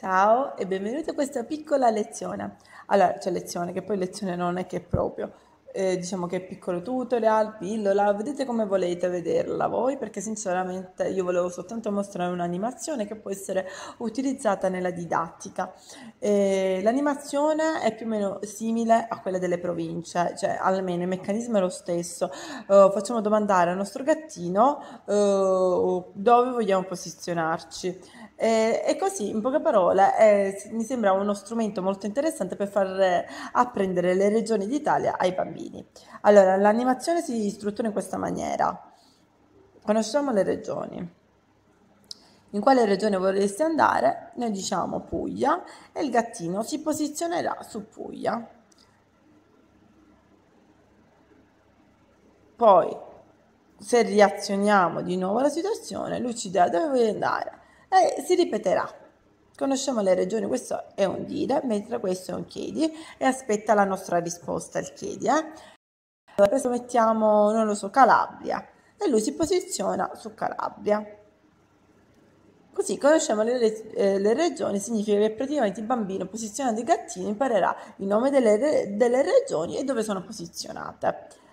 Ciao e benvenuti a questa piccola lezione. Allora, cioè lezione, che poi lezione non è che è proprio, eh, diciamo che è piccolo tutorial, pillola, vedete come volete vederla voi perché sinceramente io volevo soltanto mostrare un'animazione che può essere utilizzata nella didattica. Eh, l'animazione è più o meno simile a quella delle province, cioè almeno il meccanismo è lo stesso. Eh, facciamo domandare al nostro gattino eh, dove vogliamo posizionarci. Eh, e così, in poche parole, mi sembra uno strumento molto interessante per far apprendere le regioni d'Italia ai bambini bambini. Allora, l'animazione si struttura in questa maniera. Conosciamo le regioni. In quale regione vorresti andare? Noi diciamo Puglia e il gattino si posizionerà su Puglia. Poi, se riazioniamo di nuovo la situazione, lui ci dirà dove vuoi andare e si ripeterà. Conosciamo le regioni, questo è un dire, mentre questo è un chiedi e aspetta la nostra risposta il chiedi. Eh? Allora, adesso mettiamo, non lo so, Calabria e lui si posiziona su Calabria. Così conosciamo le, eh, le, regioni, significa che praticamente il bambino posizionato i gattini imparerà il nome delle, delle regioni e dove sono posizionate.